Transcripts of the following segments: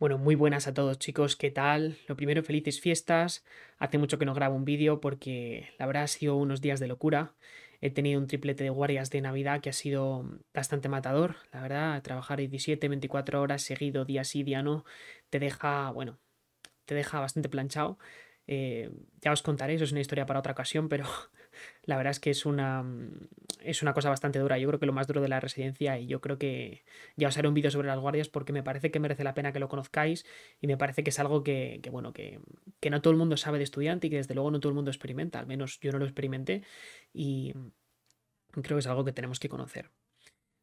Bueno, muy buenas a todos chicos, ¿qué tal? Lo primero, felices fiestas. Hace mucho que no grabo un vídeo porque la verdad ha sido unos días de locura. He tenido un triplete de guardias de Navidad que ha sido bastante matador, la verdad. Trabajar 17, 24 horas seguido, día sí, día no, te deja, bueno, te deja bastante planchado. Eh, ya os contaré, eso es una historia para otra ocasión, pero la verdad es que es una, mm, es una cosa bastante dura. Yo creo que lo más duro de la residencia y yo creo que ya os haré un vídeo sobre las guardias porque me parece que merece la pena que lo conozcáis y me parece que es algo que, bueno, que, que no todo el mundo sabe de estudiante y que desde luego no todo el mundo experimenta, al menos yo no lo experimenté y creo que es algo que tenemos que conocer.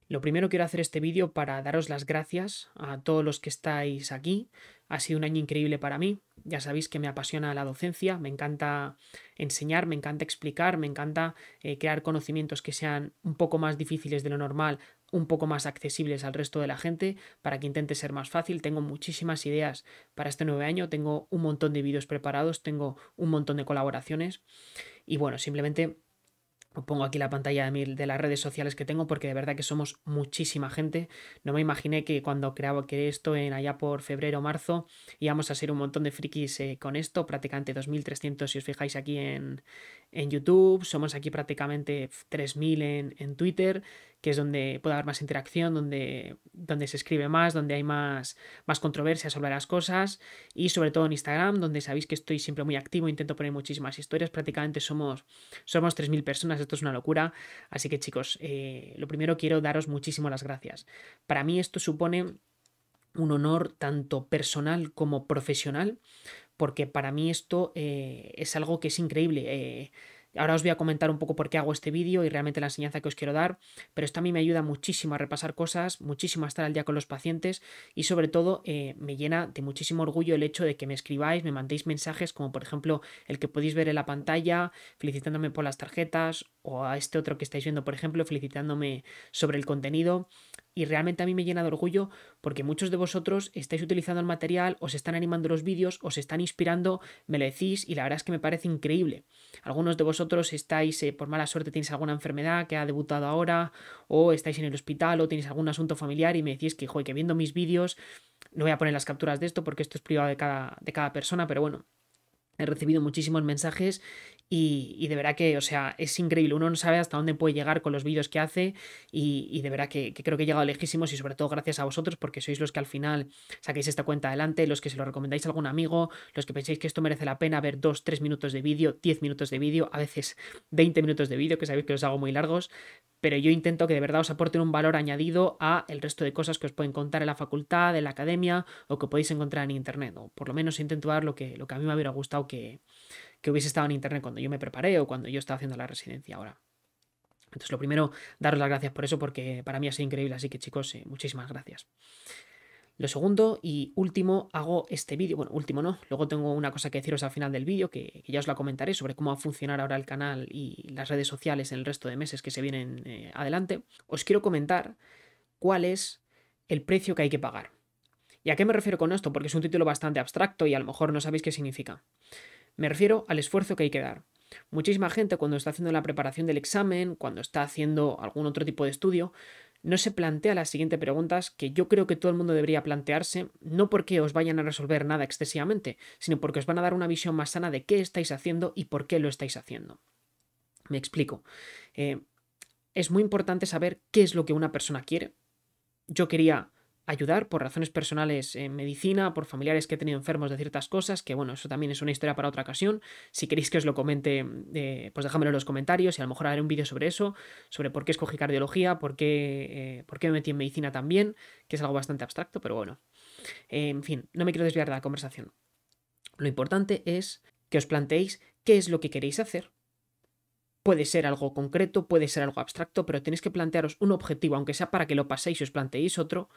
Lo primero quiero hacer este vídeo para daros las gracias a todos los que estáis aquí. Ha sido un año increíble para mí. Ya sabéis que me apasiona la docencia, me encanta enseñar, me encanta explicar, me encanta eh, crear conocimientos que sean un poco más difíciles de lo normal, un poco más accesibles al resto de la gente, para que intente ser más fácil. Tengo muchísimas ideas para este nuevo año, tengo un montón de vídeos preparados, tengo un montón de colaboraciones y bueno, simplemente pues pongo aquí la pantalla de, de las redes sociales que tengo porque de verdad que somos muchísima gente. No me imaginé que cuando creaba que esto en allá por febrero o marzo íbamos a ser un montón de frikis eh, con esto, prácticamente 2.300 si os fijáis aquí en, en YouTube, somos aquí prácticamente 3.000 en, en, Twitter, que es donde puede haber más interacción, donde, donde se escribe más, donde hay más, más controversia sobre las cosas, y sobre todo en Instagram, donde sabéis que estoy siempre muy activo, intento poner muchísimas historias, prácticamente somos, somos 3.000 personas, esto es una locura, así que chicos, eh, lo primero quiero daros muchísimas las gracias. Para mí esto supone un honor tanto personal como profesional, porque para mí esto eh, es algo que es increíble. Eh, ahora os voy a comentar un poco por qué hago este vídeo y realmente la enseñanza que os quiero dar, pero esto a mí me ayuda muchísimo a repasar cosas, muchísimo a estar al día con los pacientes y sobre todo eh, me llena de muchísimo orgullo el hecho de que me escribáis, me mandéis mensajes como por ejemplo el que podéis ver en la pantalla, felicitándome por las tarjetas o a este otro que estáis viendo, por ejemplo, felicitándome sobre el contenido. Y realmente a mí me llena de orgullo porque muchos de vosotros estáis utilizando el material, os están animando los vídeos, os están inspirando, me lo decís y la verdad es que me parece increíble. Algunos de vosotros estáis, eh, por mala suerte, tenéis alguna enfermedad que ha debutado ahora, o estáis en el hospital, o tenéis algún asunto familiar y me decís que, joder, que viendo mis vídeos, no voy a poner las capturas de esto porque esto es privado de cada, de cada persona, pero bueno, He recibido muchísimos mensajes y, de verdad que, o sea, es increíble. Uno no sabe hasta dónde puede llegar con los vídeos que hace y, de verdad que, creo que he llegado lejísimos y sobre todo gracias a vosotros porque sois los que al final saquéis esta cuenta adelante, los que se lo recomendáis a algún amigo, los que pensáis que esto merece la pena ver dos tres minutos de vídeo, diez minutos de vídeo, a veces veinte minutos de vídeo, que sabéis que los hago muy largos, pero yo intento que de verdad os aporten un valor añadido a el resto de cosas que os pueden contar en la facultad, en la academia o que podéis encontrar en internet. O por lo menos intento dar lo que, lo que a mí me hubiera gustado que que hubiese estado en internet cuando yo me preparé o cuando yo estaba haciendo la residencia ahora. Entonces, lo primero, daros las gracias por eso, porque para mí ha sido increíble, así que chicos, eh, muchísimas gracias. Lo segundo y último, hago este vídeo. Bueno, último no. Luego tengo una cosa que deciros al final del vídeo, que, ya os la comentaré sobre cómo va a funcionar ahora el canal y las redes sociales en el resto de meses que se vienen eh, adelante. Os quiero comentar cuál es el precio que hay que pagar. ¿Y a qué me refiero con esto? Porque es un título bastante abstracto y a lo mejor no sabéis qué significa. Me refiero al esfuerzo que hay que dar. Muchísima gente cuando está haciendo la preparación del examen, cuando está haciendo algún otro tipo de estudio, no se plantea las siguientes preguntas que yo creo que todo el mundo debería plantearse, no porque os vayan a resolver nada excesivamente, sino porque os van a dar una visión más sana de qué estáis haciendo y por qué lo estáis haciendo. Me explico. Eh, es muy importante saber qué es lo que una persona quiere. Yo quería ayudar por razones personales en medicina, por familiares que he tenido enfermos de ciertas cosas, que bueno, eso también es una historia para otra ocasión. Si queréis que os lo comente, eh, pues déjamelo en los comentarios y a lo mejor haré un vídeo sobre eso, sobre por qué escogí cardiología, por qué, eh, por qué me metí en medicina también, que es algo bastante abstracto, pero bueno. en fin, no me quiero desviar de la conversación. Lo importante es que os planteéis qué es lo que queréis hacer Puede ser algo concreto, puede ser algo abstracto, pero tenéis que plantearos un objetivo, aunque sea para que lo paséis y os planteéis otro,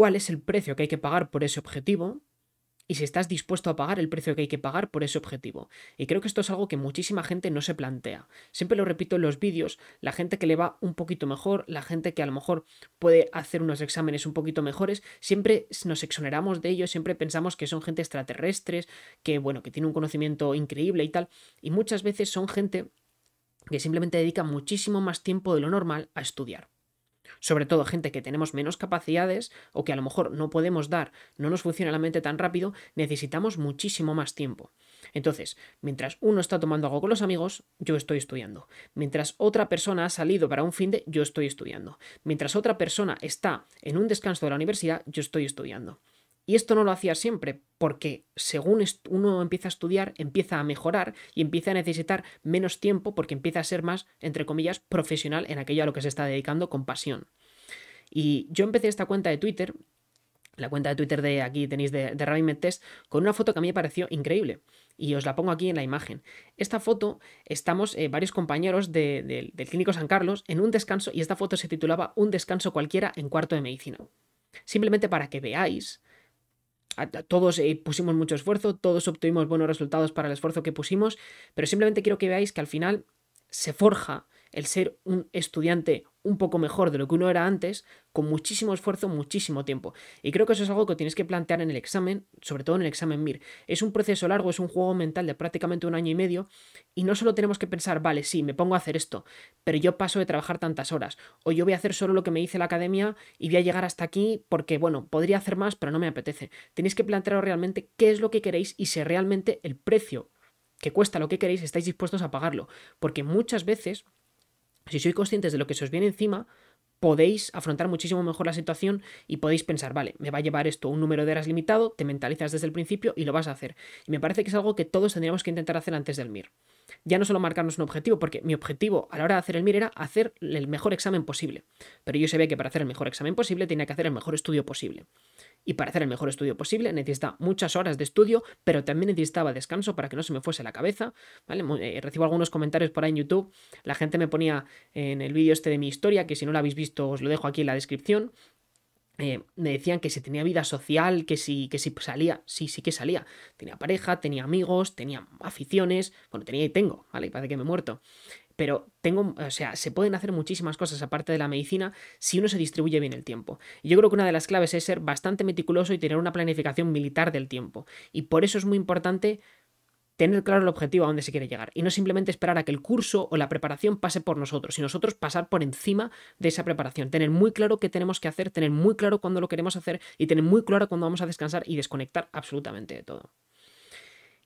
cuál es el precio que hay que pagar por ese objetivo y si estás dispuesto a pagar el precio que hay que pagar por ese objetivo. Y creo que esto es algo que muchísima gente no se plantea. Siempre lo repito en los vídeos, la gente que le va un poquito mejor, la gente que a lo mejor puede hacer unos exámenes un poquito mejores, siempre nos exoneramos de ello, siempre pensamos que son gente extraterrestres, que bueno, que tiene un conocimiento increíble y tal, y muchas veces son gente que simplemente dedica muchísimo más tiempo de lo normal a estudiar sobre todo gente que tenemos menos capacidades o que a lo mejor no podemos dar, no nos funciona la mente tan rápido, necesitamos muchísimo más tiempo. Entonces, mientras uno está tomando algo con los amigos, yo estoy estudiando. Mientras otra persona ha salido para un fin de, yo estoy estudiando. Mientras otra persona está en un descanso de la universidad, yo estoy estudiando. Y esto no lo hacía siempre, porque según uno empieza a estudiar, empieza a mejorar y empieza a necesitar menos tiempo porque empieza a ser más, entre comillas, profesional en aquello a lo que se está dedicando con pasión. Y yo empecé esta cuenta de Twitter, la cuenta de Twitter de aquí tenéis de, de Test, con una foto que a mí me pareció increíble. Y os la pongo aquí en la imagen. Esta foto estamos eh, varios compañeros del Clínico San Carlos en un descanso y esta foto se titulaba Un descanso cualquiera en cuarto de medicina. Simplemente para que veáis todos eh, pusimos mucho esfuerzo, todos obtuvimos buenos resultados para el esfuerzo que pusimos, pero simplemente quiero que veáis que al final se forja el ser un estudiante un poco mejor de lo que uno era antes, con muchísimo esfuerzo, muchísimo tiempo. Y creo que eso es algo que tienes que plantear en el examen, sobre todo en el examen MIR. Es un proceso largo, es un juego mental de prácticamente un año y medio, y no solo tenemos que pensar, vale, sí, me pongo a hacer esto, pero yo paso de trabajar tantas horas, o yo voy a hacer solo lo que me dice la academia y voy a llegar hasta aquí porque, bueno, podría hacer más, pero no me apetece. Tenéis que plantearos realmente qué es lo que queréis y si realmente el precio que cuesta lo que queréis estáis dispuestos a pagarlo, porque muchas veces si sois conscientes de lo que se os viene encima, podéis afrontar muchísimo mejor la situación y podéis pensar, vale, me va a llevar esto un número de horas limitado, te mentalizas desde el principio y lo vas a hacer. Y me parece que es algo que todos tendríamos que intentar hacer antes del MIR. Ya no solo marcarnos un objetivo, porque mi objetivo a la hora de hacer el MIR era hacer el mejor examen posible. Pero yo sabía que para hacer el mejor examen posible tenía que hacer el mejor estudio posible y para hacer el mejor estudio posible necesita muchas horas de estudio, pero también necesitaba descanso para que no se me fuese la cabeza. ¿vale? Eh, recibo algunos comentarios por ahí en YouTube. La gente me ponía en el vídeo este de mi historia, que si no lo habéis visto os lo dejo aquí en la descripción, eh, me decían que si tenía vida social, que si, que si salía, sí, sí que salía. Tenía pareja, tenía amigos, tenía aficiones, bueno, tenía y tengo, ¿vale? Y parece que me he muerto. Pero tengo, o sea, se pueden hacer muchísimas cosas aparte de la medicina si uno se distribuye bien el tiempo. Y yo creo que una de las claves es ser bastante meticuloso y tener una planificación militar del tiempo. Y por eso es muy importante tener claro el objetivo a dónde se quiere llegar y no simplemente esperar a que el curso o la preparación pase por nosotros sino nosotros pasar por encima de esa preparación, tener muy claro qué tenemos que hacer, tener muy claro cuándo lo queremos hacer y tener muy claro cuándo vamos a descansar y desconectar absolutamente de todo.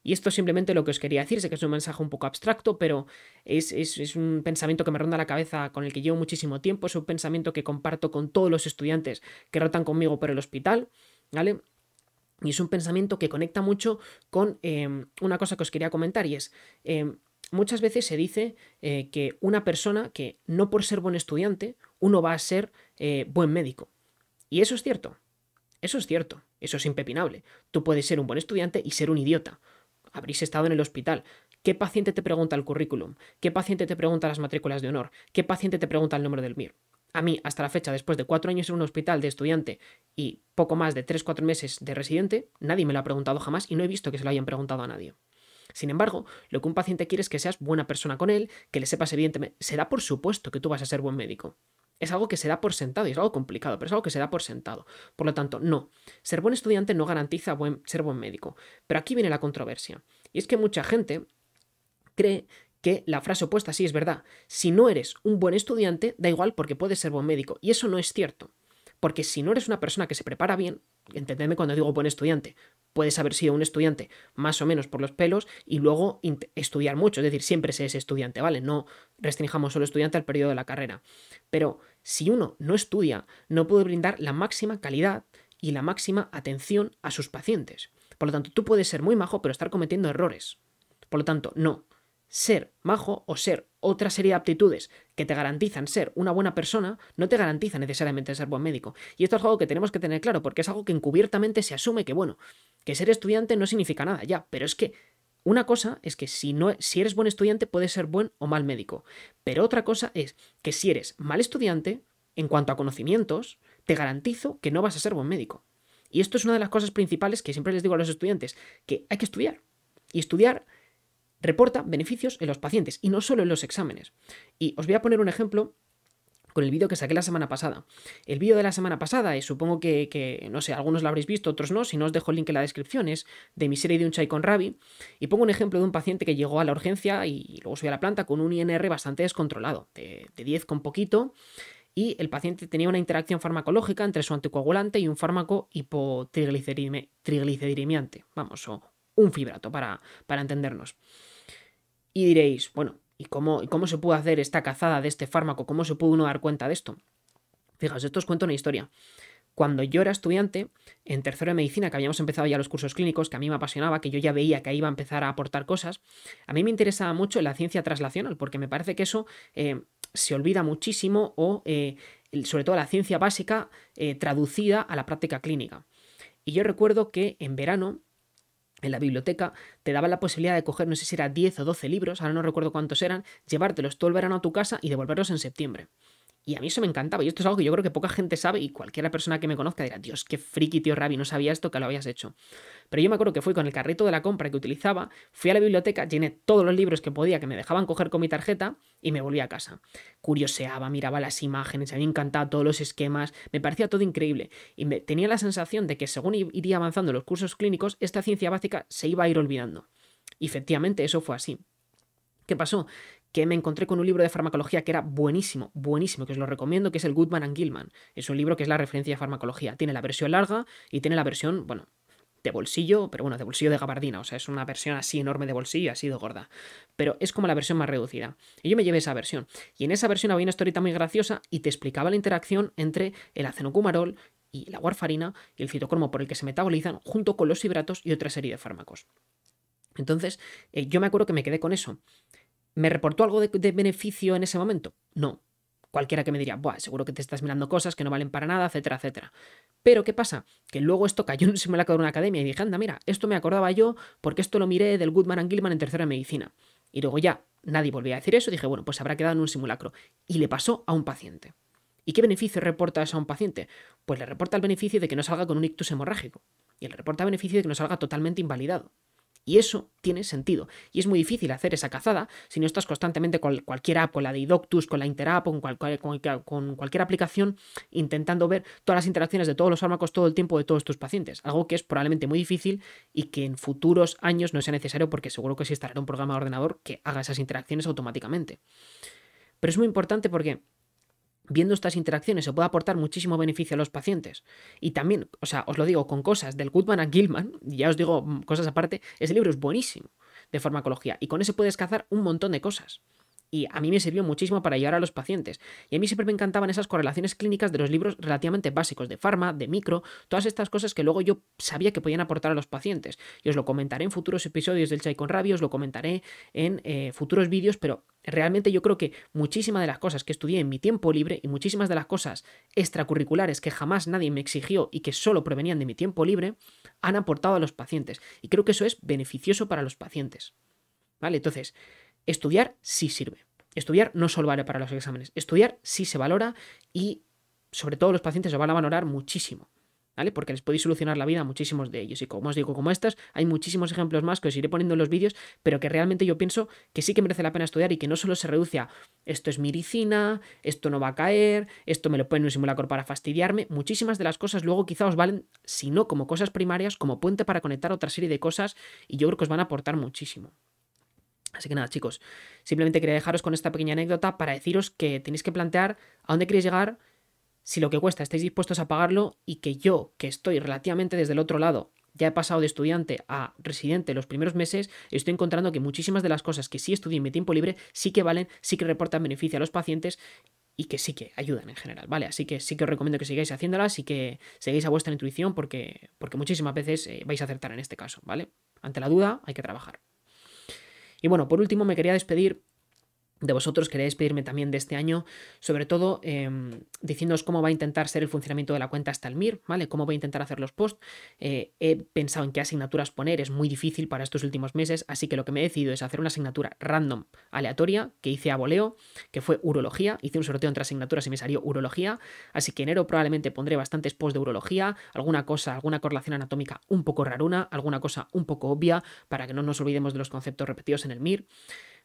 Y esto es simplemente lo que os quería decir, sé que es un mensaje un poco abstracto, pero es, es, un pensamiento que me ronda la cabeza con el que llevo muchísimo tiempo, es un pensamiento que comparto con todos los estudiantes que rotan conmigo por el hospital, ¿vale? Y es un pensamiento que conecta mucho con em, una cosa que os quería comentar y es, em, muchas veces se dice eh, que una persona que no por ser buen estudiante, uno va a ser eh, buen médico. Y eso es cierto, eso es cierto, eso es impepinable. Tú puedes ser un buen estudiante y ser un idiota. Habréis estado en el hospital. ¿Qué paciente te pregunta el currículum? ¿Qué paciente te pregunta las matrículas de honor? ¿Qué paciente te pregunta el nombre del MIR? A mí, hasta la fecha, después de cuatro años en un hospital de estudiante y poco más de tres cuatro meses de residente, nadie me lo ha preguntado jamás y no he visto que se lo hayan preguntado a nadie. Sin embargo, lo que un paciente quiere es que seas buena persona con él, que le sepas evidentemente, Será por supuesto que tú vas a ser buen médico. Es algo que se da por sentado y es algo complicado, pero es algo que se da por sentado. Por lo tanto, no, ser buen estudiante no garantiza ser buen médico. Pero aquí viene la controversia. Y es que mucha gente cree que la frase opuesta sí es verdad. Si no eres un buen estudiante, da igual porque puedes ser buen médico. Y eso no es cierto. Porque si no eres una persona que se prepara bien, entendedme cuando digo buen estudiante, puedes haber sido un estudiante más o menos por los pelos y luego estudiar mucho, es decir, siempre se es estudiante, ¿vale? No restringamos solo estudiante al periodo de la carrera. Pero si uno no estudia, no puede brindar la máxima calidad y la máxima atención a sus pacientes. Por lo tanto, tú puedes ser muy majo, pero estar cometiendo errores. Por lo tanto, no, ser majo o ser otra serie de aptitudes que te garantizan ser una buena persona, no te garantiza necesariamente ser buen médico. Y esto es algo que tenemos que tener claro, porque es algo que encubiertamente se asume que, bueno, que ser estudiante no significa nada, ya, pero es que una cosa es que si, no, si eres buen estudiante puedes ser buen o mal médico, pero otra cosa es que si eres mal estudiante, en cuanto a conocimientos, te garantizo que no vas a ser buen médico. Y esto es una de las cosas principales que siempre les digo a los estudiantes, que hay que estudiar. Y estudiar reporta beneficios en los pacientes y no solo en los exámenes. Y os voy a poner un ejemplo con el vídeo que saqué la semana pasada. El vídeo de la semana pasada, y supongo que, no sé, algunos lo habréis visto, otros no, si no os dejo el link en la descripción, es de mi serie de un chai con Rabi, y pongo un ejemplo de un paciente que llegó a la urgencia y luego subió a la planta con un INR bastante descontrolado, de, 10 con poquito, y el paciente tenía una interacción farmacológica entre su anticoagulante y un fármaco hipotriglicedirimiante, vamos, o un fibrato, para, para entendernos. Y diréis, bueno, ¿y cómo, cómo se puede hacer esta cazada de este fármaco? ¿Cómo se pudo uno dar cuenta de esto? Fijaos, esto os cuento una historia. Cuando yo era estudiante, en tercero de medicina, que habíamos empezado ya los cursos clínicos, que a mí me apasionaba, que yo ya veía que ahí iba a empezar a aportar cosas, a mí me interesaba mucho la ciencia traslacional, porque me parece que eso eh, se olvida muchísimo o eh, sobre todo la ciencia básica eh, traducida a la práctica clínica. Y yo recuerdo que en verano en la biblioteca te daba la posibilidad de coger, no sé si era 10 o 12 libros, ahora no recuerdo cuántos eran, llevártelos todo el verano a tu casa y devolverlos en septiembre. Y a mí eso me encantaba. Y esto es algo que yo creo que poca gente sabe y cualquier persona que me conozca dirá, Dios, qué friki, tío Rabi, no sabía esto que lo habías hecho. Pero yo me acuerdo que fui con el carrito de la compra que utilizaba, fui a la biblioteca, llené todos los libros que podía que me dejaban coger con mi tarjeta y me volví a casa. Curioseaba, miraba las imágenes, a mí me encantaba todos los esquemas, me parecía todo increíble. Y me, tenía la sensación de que según iría avanzando los cursos clínicos, esta ciencia básica se iba a ir olvidando. Y efectivamente eso fue así. ¿Qué pasó? que me encontré con un libro de farmacología que era buenísimo, buenísimo, que os lo recomiendo, que es el Goodman and Gilman. Es un libro que es la referencia de farmacología. Tiene la versión larga y tiene la versión, bueno, de bolsillo, pero bueno, de bolsillo de gabardina, o sea, es una versión así enorme de bolsillo, así de gorda, pero es como la versión más reducida. Y yo me llevé esa versión, y en esa versión había una historieta muy graciosa y te explicaba la interacción entre el acenocumarol y la warfarina y el citocromo por el que se metabolizan junto con los fibratos y otra serie de fármacos. Entonces, eh, yo me acuerdo que me quedé con eso. ¿Me reportó algo de, beneficio en ese momento? No. Cualquiera que me diría, Buah, seguro que te estás mirando cosas que no valen para nada, etcétera, etcétera. Pero, ¿qué pasa? Que luego esto cayó en un simulacro de una academia y dije, anda, mira, esto me acordaba yo porque esto lo miré del Goodman and Gilman en tercera medicina. Y luego ya nadie volvía a decir eso, dije, bueno, pues habrá quedado en un simulacro. Y le pasó a un paciente. ¿Y qué beneficio reporta eso a un paciente? Pues le reporta el beneficio de que no salga con un ictus hemorrágico. Y le reporta el beneficio de que no salga totalmente invalidado. Y eso tiene sentido. Y es muy difícil hacer esa cazada si no estás constantemente con cualquier app, con la de Idoctus, con la Interapp, con, con, cualquier aplicación, intentando ver todas las interacciones de todos los fármacos todo el tiempo de todos tus pacientes. Algo que es probablemente muy difícil y que en futuros años no sea necesario porque seguro que sí estará un programa de ordenador que haga esas interacciones automáticamente. Pero es muy importante porque viendo estas interacciones se puede aportar muchísimo beneficio a los pacientes. Y también, o sea, os lo digo, con cosas del Goodman a Gilman, ya os digo mm, cosas aparte, ese libro es buenísimo de farmacología y con ese puedes cazar un montón de cosas y a mí me sirvió muchísimo para ayudar a los pacientes. Y a mí siempre me encantaban esas correlaciones clínicas de los libros relativamente básicos, de farma, de micro, todas estas cosas que luego yo sabía que podían aportar a los pacientes. Y os lo comentaré en futuros episodios del Chai con Rabia, os lo comentaré en eh, futuros vídeos, pero realmente yo creo que muchísimas de las cosas que estudié en mi tiempo libre y muchísimas de las cosas extracurriculares que jamás nadie me exigió y que solo provenían de mi tiempo libre, han aportado a los pacientes. Y creo que eso es beneficioso para los pacientes. ¿Vale? Entonces, estudiar sí sirve. Estudiar no solo vale para los exámenes. Estudiar sí se valora y sobre todo los pacientes lo van a valorar muchísimo. ¿Vale? Porque les podéis solucionar la vida a muchísimos de ellos. Y como os digo, como estas, hay muchísimos ejemplos más que os iré poniendo en los vídeos, pero que realmente yo pienso que sí que merece la pena estudiar y que no solo se reduce a esto es miricina, esto no va a caer, esto me lo pone en un simulacro para fastidiarme. Muchísimas de las cosas luego quizá os valen, si no como cosas primarias, como puente para conectar otra serie de cosas y yo creo que os van a aportar muchísimo. Así que nada, chicos, simplemente quería dejaros con esta pequeña anécdota para deciros que tenéis que plantear a dónde queréis llegar, si lo que cuesta estáis dispuestos a pagarlo y que yo, que estoy relativamente desde el otro lado, ya he pasado de estudiante a residente los primeros meses, estoy encontrando que muchísimas de las cosas que sí estudié en mi tiempo libre sí que valen, sí que reportan beneficio a los pacientes y que sí que ayudan en general, ¿vale? Así que sí que os recomiendo que sigáis haciéndolas y que seguís a vuestra intuición porque, porque muchísimas veces eh, vais a acertar en este caso, ¿vale? Ante la duda hay que trabajar. Y bueno, por último me quería despedir de vosotros queréis pedirme también de este año, sobre todo eh, cómo va a intentar ser el funcionamiento de la cuenta hasta el MIR, ¿vale? Cómo voy a intentar hacer los posts. Eh, he pensado en qué asignaturas poner, es muy difícil para estos últimos meses, así que lo que me he decidido es hacer una asignatura random, aleatoria, que hice a voleo, que fue urología. Hice un sorteo entre asignaturas y me salió urología, así que enero probablemente pondré bastantes posts de urología, alguna cosa, alguna correlación anatómica un poco raruna, alguna cosa un poco obvia, para que no nos olvidemos de los conceptos repetidos en el MIR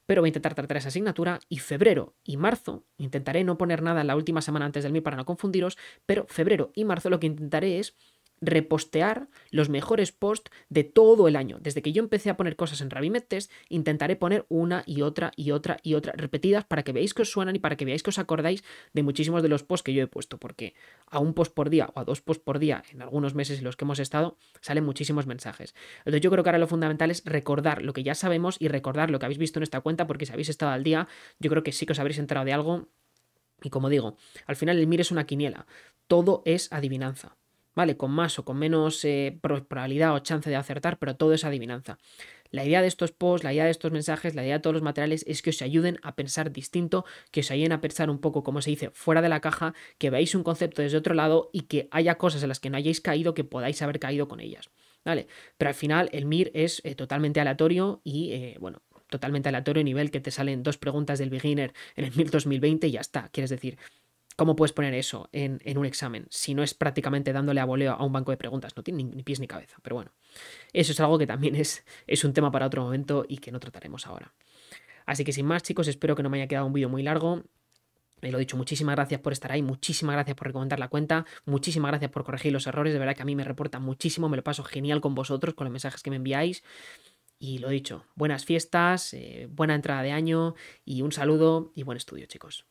pero voy a intentar tratar esa asignatura y febrero y marzo, intentaré no poner nada en la última semana antes del MIR para no confundiros, pero febrero y marzo lo que intentaré es repostear los mejores posts de todo el año. Desde que yo empecé a poner cosas en Rabimetes, intentaré poner una y otra y otra y otra repetidas para que veáis que os suenan y para que veáis que os acordáis de muchísimos de los posts que yo he puesto, porque a un post por día o a dos posts por día en algunos meses en los que hemos estado salen muchísimos mensajes. Entonces yo creo que ahora lo fundamental es recordar lo que ya sabemos y recordar lo que habéis visto en esta cuenta, porque si habéis estado al día, yo creo que sí que os habréis enterado de algo. Y como digo, al final el MIR es una quiniela, todo es adivinanza. ¿vale? Con más o con menos eh, probabilidad o chance de acertar, pero todo es adivinanza. La idea de estos posts, la idea de estos mensajes, la idea de todos los materiales es que os ayuden a pensar distinto, que os ayuden a pensar un poco, como se dice, fuera de la caja, que veáis un concepto desde otro lado y que haya cosas en las que no hayáis caído que podáis haber caído con ellas. ¿Vale? Pero al final el MIR es eh, totalmente aleatorio y, eh, bueno, totalmente aleatorio nivel que te salen dos preguntas del beginner en el MIR 2020 y ya está. Quieres decir, ¿Cómo puedes poner eso en, un examen si no es prácticamente dándole a voleo a un banco de preguntas? No tiene ni, pies ni cabeza, pero bueno. Eso es algo que también es, es un tema para otro momento y que no trataremos ahora. Así que sin más, chicos, espero que no me haya quedado un vídeo muy largo. Y lo he dicho, muchísimas gracias por estar ahí, muchísimas gracias por recomendar la cuenta, muchísimas gracias por corregir los errores, de verdad que a mí me reporta muchísimo, me lo paso genial con vosotros, con los mensajes que me enviáis. Y lo dicho, buenas fiestas, eh, buena entrada de año y un saludo y buen estudio, chicos.